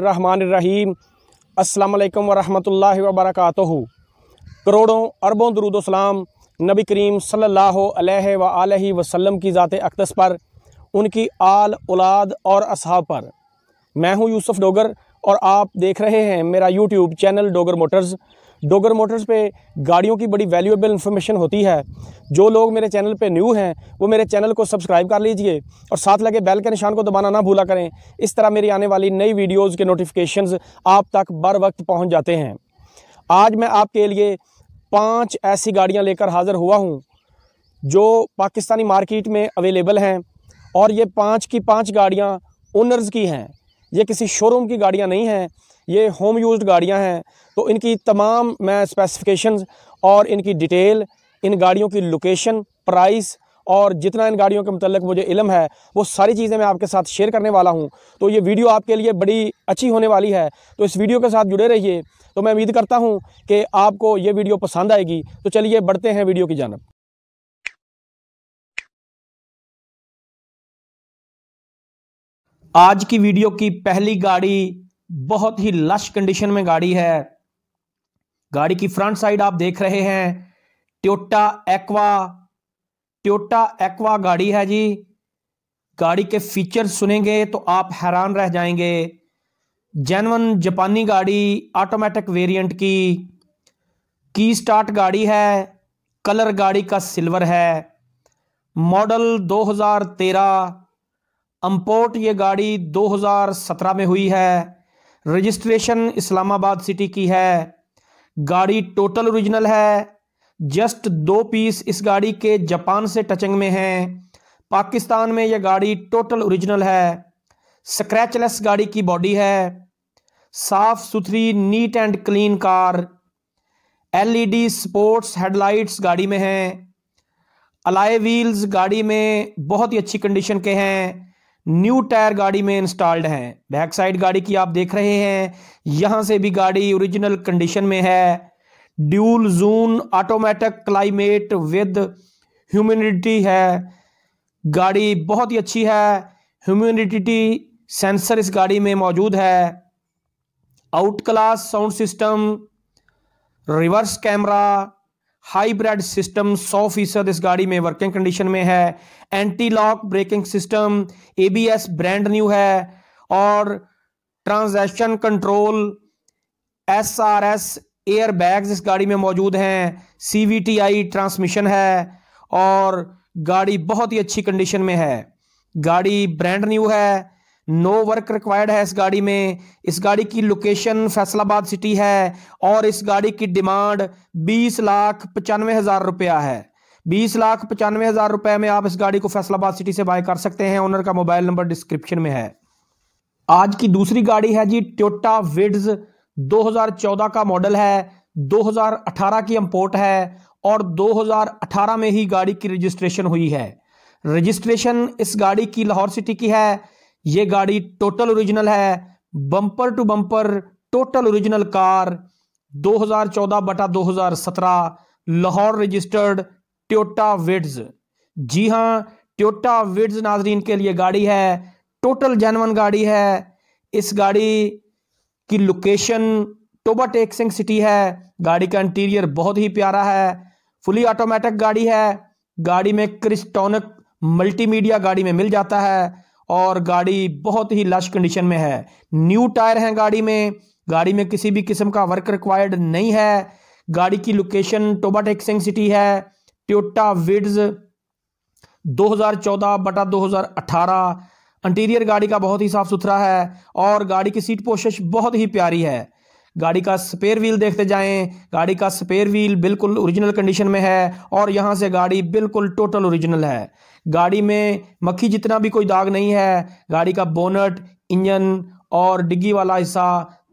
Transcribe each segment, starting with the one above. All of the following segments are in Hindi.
रहीम अस्सलाम वालेकुम वरहमतुल्लाहि करोड़ों अरबों दरूदोसलाम नबी करीम सल्लल्लाहु अलैहि व की ज़ात अकदस पर उनकी आल औलाद और असहाब पर मैं हूं यूसुफ डोगर और आप देख रहे हैं मेरा YouTube channel Dogar Motors Dogar Motors पे गाड़ियों की बड़ी वैल्यूएबल इन्फॉर्मेशन होती है जो लोग मेरे चैनल पे न्यू हैं वो मेरे चैनल को सब्सक्राइब कर लीजिए और साथ लगे बेल के निशान को दबाना ना भूला करें इस तरह मेरी आने वाली नई वीडियोज़ के नोटिफिकेशन आप तक बर वक्त पहुँच जाते हैं आज मैं आपके लिए पाँच ऐसी गाड़ियाँ लेकर हाज़िर हुआ हूँ जो पाकिस्तानी मार्केट में अवेलेबल हैं और ये पाँच की पाँच गाड़ियाँ ओनर्स की हैं ये किसी शोरूम की गाड़ियाँ नहीं हैं ये होम यूज गाड़ियां हैं तो इनकी तमाम मैं स्पेसिफिकेशन और इनकी डिटेल इन गाड़ियों की लोकेशन प्राइस और जितना इन गाड़ियों के मतलब मुझे इलम है वो सारी चीज़ें मैं आपके साथ शेयर करने वाला हूँ तो ये वीडियो आपके लिए बड़ी अच्छी होने वाली है तो इस वीडियो के साथ जुड़े रहिए तो मैं उम्मीद करता हूँ कि आपको ये वीडियो पसंद आएगी तो चलिए बढ़ते हैं वीडियो की जानब आज की वीडियो की पहली गाड़ी बहुत ही लश कंडीशन में गाड़ी है गाड़ी की फ्रंट साइड आप देख रहे हैं ट्योटा एक्वा ट्योटा एक्वा गाड़ी है जी गाड़ी के फीचर सुनेंगे तो आप हैरान रह जाएंगे जैनवन जापानी गाड़ी ऑटोमेटिक वेरिएंट की की स्टार्ट गाड़ी है कलर गाड़ी का सिल्वर है मॉडल 2013 अंपोर्ट ये गाड़ी 2017 में हुई है रजिस्ट्रेशन इस्लामाबाद सिटी की है गाड़ी टोटल ओरिजिनल है जस्ट दो पीस इस गाड़ी के जापान से टचिंग में हैं पाकिस्तान में यह गाड़ी टोटल ओरिजिनल है स्क्रैचलेस गाड़ी की बॉडी है साफ सुथरी neat and clean car LED sports headlights गाड़ी में हैं अलाय व्हील्स गाड़ी में बहुत ही अच्छी कंडीशन के हैं न्यू टायर गाड़ी में इंस्टॉल्ड हैं बैक साइड गाड़ी की आप देख रहे हैं यहां से भी गाड़ी ओरिजिनल कंडीशन में है dual zone automatic climate with humidity है गाड़ी बहुत ही अच्छी है ह्यूमिडिटी सेंसर इस गाड़ी में मौजूद है out class sound system reverse camera hybrid system 100 फीसद इस गाड़ी में वर्किंग कंडीशन में है anti lock braking system ABS brand new है और transaction control S R S air bags इस गाड़ी में मौजूद हैं C V T I transmission है और गाड़ी बहुत ही अच्छी कंडीशन में है गाड़ी ब्रांड न्यू है नो वर्क रिक्वायर्ड है इस गाड़ी में इस गाड़ी की लोकेशन फैसलाबाद सिटी है और इस गाड़ी की डिमांड बीस लाख पचानवे हज़ार रुपया है बीस लाख पचानवे हज़ार रुपये में आप इस गाड़ी को फैसलाबाद सिटी से बाय कर सकते हैं ओनर का मोबाइल नंबर डिस्क्रिप्शन में है आज की दूसरी गाड़ी है जी ट्योटा विड्स 2014 का मॉडल है 2018 की इम्पोर्ट है और 2018 में ही गाड़ी की रजिस्ट्रेशन हुई है रजिस्ट्रेशन इस गाड़ी की लाहौर सिटी की है ये गाड़ी टोटल ओरिजिनल है bumper to bumper total original car 2014 बटा 2017 लाहौर रजिस्टर्ड ट्योटा विड्स जी हाँ ट्योटा विड्स नाजरीन के लिए गाड़ी है टोटल जैनवन गाड़ी है इस गाड़ी की लोकेशन टोबा टेक सिंह सिटी है गाड़ी का इंटीरियर बहुत ही प्यारा है फुली ऑटोमेटिक गाड़ी है गाड़ी में क्रिस्टोनिक मल्टीमीडिया गाड़ी में मिल जाता है और गाड़ी बहुत ही लश कंडीशन में है न्यू टायर हैं गाड़ी में गाड़ी में किसी भी किस्म का वर्क रिक्वायर्ड नहीं है गाड़ी की लोकेशन टोबा टेक्सिंग सिटी है ट्योटा विड्स 2014 बटा 2018 इंटीरियर गाड़ी का बहुत ही साफ सुथरा है और गाड़ी की सीट पोशिश बहुत ही प्यारी है गाड़ी का स्पेयर व्हील देखते जाएं गाड़ी का स्पेयर व्हील बिल्कुल ओरिजिनल कंडीशन में है और यहाँ से गाड़ी बिल्कुल टोटल ओरिजिनल है गाड़ी में मक्खी जितना भी कोई दाग नहीं है गाड़ी का बोनट इंजन और डिग्गी वाला हिस्सा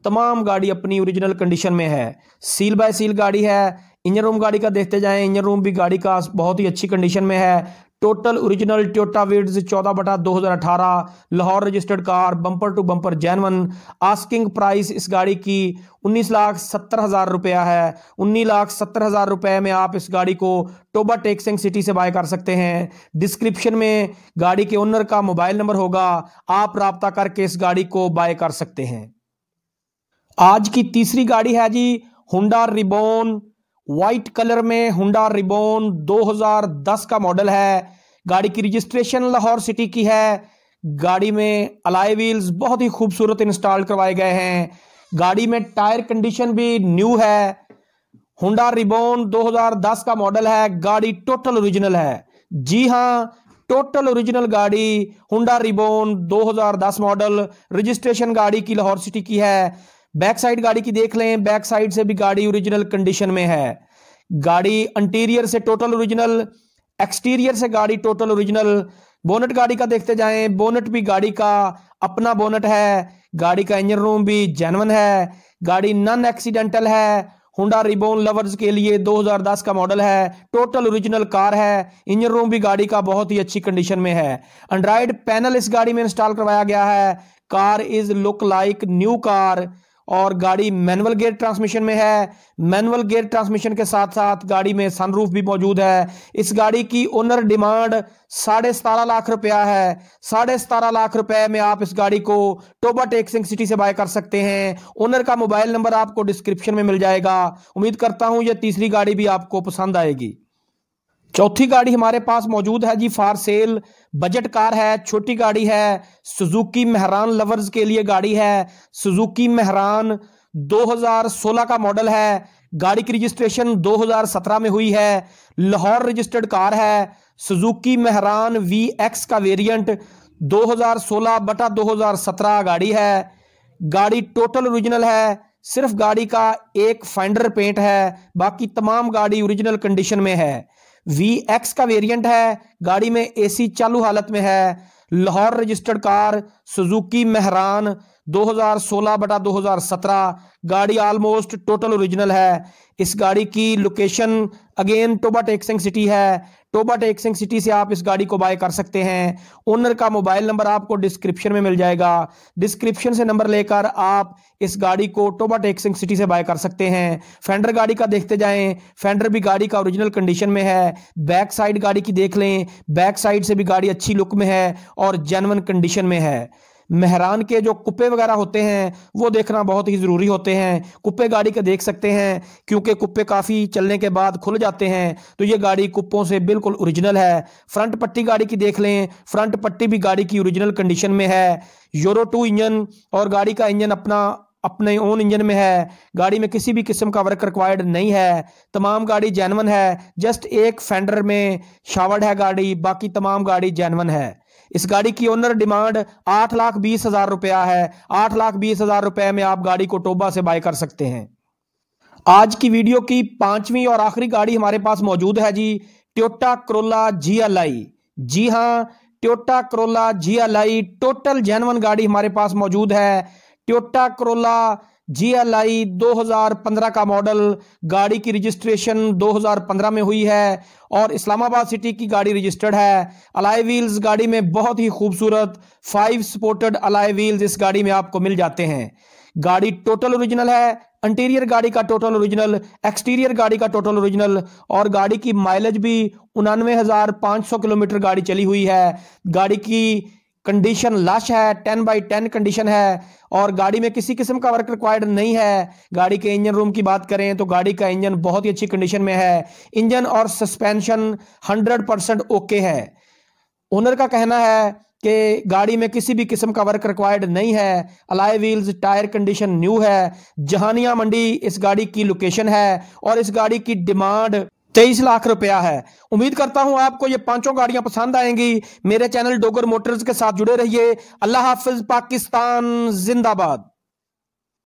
तमाम गाड़ी अपनी ओरिजिनल कंडीशन में है सील बाय सील गाड़ी है इंजन रूम गाड़ी का देखते जाएं इंजन रूम भी गाड़ी का बहुत ही अच्छी कंडीशन में है टोटल ओरिजिनल टोटा विड्स चौदह बटा दो हज़ार अठारह Lahore registered car bumper to bumper genuine asking price इस गाड़ी की उन्नीस लाख सत्तर हज़ार रुपया है उन्नीस लाख सत्तर हज़ार रुपये में आप इस गाड़ी को टोबा टेक्सिंग सिटी से बाय कर सकते हैं डिस्क्रिप्शन में गाड़ी के ओनर का मोबाइल नंबर होगा आप रबता करके इस गाड़ी को बाय कर सकते हैं आज की तीसरी गाड़ी है जी हुडा रिबोन वाइट कलर में हुडा रिबोन 2010 का मॉडल है गाड़ी की रजिस्ट्रेशन लाहौर सिटी की है गाड़ी में अलाई व्हील्स बहुत ही खूबसूरत इंस्टॉल करवाए गए हैं गाड़ी में टायर कंडीशन भी न्यू है हुडा रिबोन 2010 का मॉडल है गाड़ी टोटल ओरिजिनल है जी हाँ टोटल ओरिजिनल गाड़ी हुडा रिबोन 2010 मॉडल रजिस्ट्रेशन गाड़ी की लाहौर सिटी की है बैक साइड गाड़ी की देख लें बैक साइड से भी गाड़ी ओरिजिनल कंडीशन में है गाड़ी इंटीरियर से टोटल ओरिजिनल एक्सटीरियर से गाड़ी टोटल ओरिजिनल बोनट गाड़ी का देखते जाएं बोनट भी गाड़ी का अपना बोनट है गाड़ी का इंजन रूम भी जेनवन है गाड़ी नॉन एक्सीडेंटल है हुडा रिबोन लवर्स के लिए 2010 का मॉडल है टोटल ओरिजिनल कार है इंजन रूम भी गाड़ी का बहुत ही अच्छी कंडीशन में है एंड्राइड पैनल इस गाड़ी में इंस्टॉल करवाया गया है car is look like new car और गाड़ी मैनुअल गेयर ट्रांसमिशन में है मैनुअल गेयर ट्रांसमिशन के साथ साथ गाड़ी में सनरूफ भी मौजूद है इस गाड़ी की ओनर डिमांड साढ़े सतारह लाख रुपया है साढ़े सतारह लाख रुपए में आप इस गाड़ी को टोबा टेक सिंह सिटी से बाय कर सकते हैं ओनर का मोबाइल नंबर आपको डिस्क्रिप्शन में मिल जाएगा उम्मीद करता हूं यह तीसरी गाड़ी भी आपको पसंद आएगी चौथी गाड़ी हमारे पास मौजूद है जी फार सेल बजट कार है छोटी गाड़ी है सुजुकी मेहरान लवर्स के लिए गाड़ी है सुजुकी मेहरान 2016 का मॉडल है गाड़ी की रजिस्ट्रेशन 2017 में हुई है लाहौर रजिस्टर्ड कार है सुजुकी मेहरान वी एक्स का वेरिएंट 2016 बटा 2017 गाड़ी है गाड़ी टोटल ओरिजिनल है सिर्फ गाड़ी का एक फाइंडर पेंट है बाकी तमाम गाड़ी ओरिजिनल कंडीशन में है वी एक्स का वेरिएंट है गाड़ी में एसी चालू हालत में है Lahore registered car Suzuki Mehran 2016 बटा 2017 गाड़ी ऑलमोस्ट टोटल ओरिजिनल है इस गाड़ी की लोकेशन अगेन टोबा टेक्सिंग सिटी है तो टोबा टेक्सिंग सिटी से आप इस गाड़ी को बाय कर सकते हैं ओनर का मोबाइल नंबर आपको डिस्क्रिप्शन में मिल जाएगा डिस्क्रिप्शन से नंबर लेकर आप इस गाड़ी को तो टोबा टेक्सिंग सिटी से बाय कर सकते हैं फेंडर गाड़ी का देखते जाएं फेंडर भी गाड़ी का ओरिजिनल कंडीशन में है बैक साइड गाड़ी की देख लें बैक साइड से भी गाड़ी अच्छी लुक में है और जेनवन कंडीशन में है मेहरान के जो कुप्पे वगैरह होते हैं वो देखना बहुत ही ज़रूरी होते हैं कुप्पे गाड़ी के देख सकते हैं क्योंकि कुप्पे काफ़ी चलने के बाद खुल जाते हैं तो ये गाड़ी कुप्पों से बिल्कुल ओरिजिनल है फ्रंट पट्टी गाड़ी की देख लें फ्रंट पट्टी भी गाड़ी की ओरिजिनल कंडीशन में है यूरो टू इंजन और गाड़ी का इंजन अपना अपने ओन इंजन में है गाड़ी में किसी भी किस्म का वर्क रिक्वायर्ड नहीं है तमाम गाड़ी जैनवन है जस्ट एक फेंडर में शावर्ड है गाड़ी बाकी तमाम गाड़ी जैनवन है इस गाड़ी की ओनर डिमांड आठ लाख बीस हजार रुपया है आठ लाख बीस हजार रुपये में आप गाड़ी को टोबा से बाय कर सकते हैं आज की वीडियो की पांचवी और आखिरी गाड़ी हमारे पास मौजूद है जी ट्योटा करोला जी जी हाँ ट्योटा करोला जी टोटल जेनवन गाड़ी हमारे पास मौजूद है ट्योटा करोला हजार 2015 का मॉडल गाड़ी की रजिस्ट्रेशन 2015 में हुई है और इस्लामाबाद सिटी की गाड़ी रजिस्टर्ड है अलाई व्हील्स गाड़ी में बहुत ही खूबसूरत फाइव सपोर्टेड अलाई व्हील्स इस गाड़ी में आपको मिल जाते हैं गाड़ी टोटल ओरिजिनल है इंटीरियर गाड़ी का टोटल ओरिजिनल एक्सटीरियर गाड़ी का टोटल ओरिजिनल और गाड़ी की माइलेज भी उनानवे हज़ार पाँच सौ किलोमीटर गाड़ी चली हुई है गाड़ी की कंडीशन लश है टेन बाई टेन कंडीशन है और गाड़ी में किसी किस्म का वर्क रिक्वायर्ड नहीं है गाड़ी के इंजन रूम की बात करें तो गाड़ी का इंजन बहुत ही अच्छी कंडीशन में है इंजन और सस्पेंशन हंड्रेड परसेंट ओके है ओनर का कहना है कि गाड़ी में किसी भी किस्म का वर्क रिक्वायर्ड नहीं है alloy wheels tyre condition new है जहानिया मंडी इस गाड़ी की लोकेशन है और इस गाड़ी की डिमांड तेईस लाख रुपया है उम्मीद करता हूं आपको ये पांचों गाड़ियां पसंद आएंगी मेरे चैनल डोगर मोटर्स के साथ जुड़े रहिए अल्लाह हाफिज पाकिस्तान जिंदाबाद